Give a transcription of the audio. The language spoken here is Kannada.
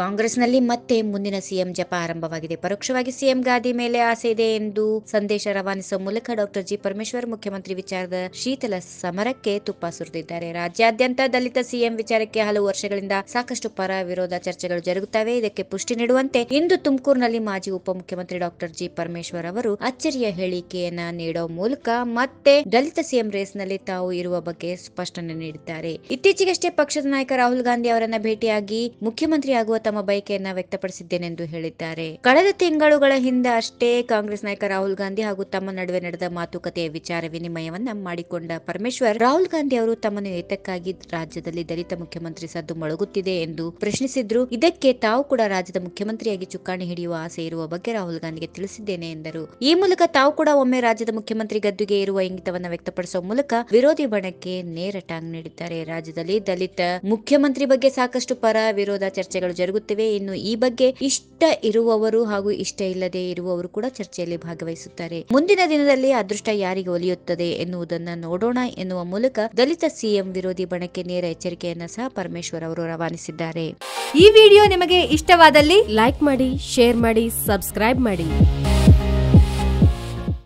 ಕಾಂಗ್ರೆಸ್ನಲ್ಲಿ ಮತ್ತೆ ಮುಂದಿನ ಸಿಎಂ ಜಪ ಆರಂಭವಾಗಿದೆ ಪರೋಕ್ಷವಾಗಿ ಸಿಎಂ ಗಾದಿ ಮೇಲೆ ಆಸೆ ಇದೆ ಎಂದು ಸಂದೇಶ ರವಾನಿಸುವ ಮೂಲಕ ಡಾಕ್ಟರ್ ಜಿ ಪರಮೇಶ್ವರ್ ಮುಖ್ಯಮಂತ್ರಿ ವಿಚಾರದ ಶೀತಲ ಸಮರಕ್ಕೆ ತುಪ್ಪ ಸುರಿದಿದ್ದಾರೆ ರಾಜ್ಯಾದ್ಯಂತ ದಲಿತ ಸಿಎಂ ವಿಚಾರಕ್ಕೆ ಹಲವು ವರ್ಷಗಳಿಂದ ಸಾಕಷ್ಟು ಪರ ವಿರೋಧ ಚರ್ಚೆಗಳು ಜರುಗುತ್ತವೆ ಇದಕ್ಕೆ ಪುಷ್ಟಿ ನೀಡುವಂತೆ ಇಂದು ತುಮಕೂರಿನಲ್ಲಿ ಮಾಜಿ ಉಪಮುಖ್ಯಮಂತ್ರಿ ಡಾಕ್ಟರ್ ಜಿ ಪರಮೇಶ್ವರ್ ಅವರು ಅಚ್ಚರಿಯ ಹೇಳಿಕೆಯನ್ನ ನೀಡುವ ಮೂಲಕ ಮತ್ತೆ ದಲಿತ ಸಿಎಂ ರೇಸ್ನಲ್ಲಿ ತಾವು ಇರುವ ಬಗ್ಗೆ ಸ್ಪಷ್ಟನೆ ನೀಡಿದ್ದಾರೆ ಇತ್ತೀಚೆಗಷ್ಟೇ ಪಕ್ಷದ ನಾಯಕ ರಾಹುಲ್ ಗಾಂಧಿ ಅವರನ್ನ ಭೇಟಿಯಾಗಿ ಮುಖ್ಯಮಂತ್ರಿ ಆಗುವ ತಮ್ಮ ಬಯಕೆಯನ್ನ ಎಂದು ಹೇಳಿದ್ದಾರೆ ಕಳೆದ ತಿಂಗಳುಗಳ ಹಿಂದೆ ಅಷ್ಟೇ ಕಾಂಗ್ರೆಸ್ ನಾಯಕ ರಾಹುಲ್ ಗಾಂಧಿ ಹಾಗೂ ತಮ್ಮ ನಡುವೆ ನಡೆದ ಮಾತುಕತೆಯ ವಿಚಾರ ವಿನಿಮಯವನ್ನ ಮಾಡಿಕೊಂಡ ಪರಮೇಶ್ವರ್ ರಾಹುಲ್ ಗಾಂಧಿ ಅವರು ತಮ್ಮನ್ನು ಏತಕ್ಕಾಗಿ ರಾಜ್ಯದಲ್ಲಿ ದಲಿತ ಮುಖ್ಯಮಂತ್ರಿ ಸದ್ದು ಮೊಳಗುತ್ತಿದೆ ಎಂದು ಪ್ರಶ್ನಿಸಿದ್ರು ಇದಕ್ಕೆ ತಾವು ಕೂಡ ರಾಜ್ಯದ ಮುಖ್ಯಮಂತ್ರಿಯಾಗಿ ಚುಕ್ಕಾಣಿ ಹಿಡಿಯುವ ಆಸೆ ಇರುವ ಬಗ್ಗೆ ರಾಹುಲ್ ಗಾಂಧಿಗೆ ತಿಳಿಸಿದ್ದೇನೆ ಎಂದರು ಈ ಮೂಲಕ ತಾವು ಕೂಡ ಒಮ್ಮೆ ರಾಜ್ಯದ ಮುಖ್ಯಮಂತ್ರಿ ಗದ್ದುಗೆ ಇರುವ ಇಂಗಿತವನ್ನ ವ್ಯಕ್ತಪಡಿಸುವ ಮೂಲಕ ವಿರೋಧಿ ಬಣಕ್ಕೆ ನೇರ ಟಾಂಗ್ ನೀಡಿದ್ದಾರೆ ರಾಜ್ಯದಲ್ಲಿ ದಲಿತ ಮುಖ್ಯಮಂತ್ರಿ ಬಗ್ಗೆ ಸಾಕಷ್ಟು ಪರ ವಿರೋಧ ಚರ್ಚೆಗಳು ಜರುಗಿದೆ ಇನ್ನು ಈ ಬಗ್ಗೆ ಇಷ್ಟ ಇರುವವರು ಹಾಗೂ ಇಷ್ಟ ಇಲ್ಲದೆ ಇರುವವರು ಕೂಡ ಚರ್ಚೆಯಲ್ಲಿ ಭಾಗವಹಿಸುತ್ತಾರೆ ಮುಂದಿನ ದಿನದಲ್ಲಿ ಅದೃಷ್ಟ ಯಾರಿಗೆ ಒಲಿಯುತ್ತದೆ ಎನ್ನುವುದನ್ನು ನೋಡೋಣ ಎನ್ನುವ ಮೂಲಕ ದಲಿತ ಸಿಎಂ ವಿರೋಧಿ ಬಣಕ್ಕೆ ನೇರ ಎಚ್ಚರಿಕೆಯನ್ನ ಸಹ ಪರಮೇಶ್ವರ್ ಅವರು ರವಾನಿಸಿದ್ದಾರೆ ಈ ವಿಡಿಯೋ ನಿಮಗೆ ಇಷ್ಟವಾದಲ್ಲಿ ಲೈಕ್ ಮಾಡಿ ಶೇರ್ ಮಾಡಿ ಸಬ್ಸ್ಕ್ರೈಬ್ ಮಾಡಿ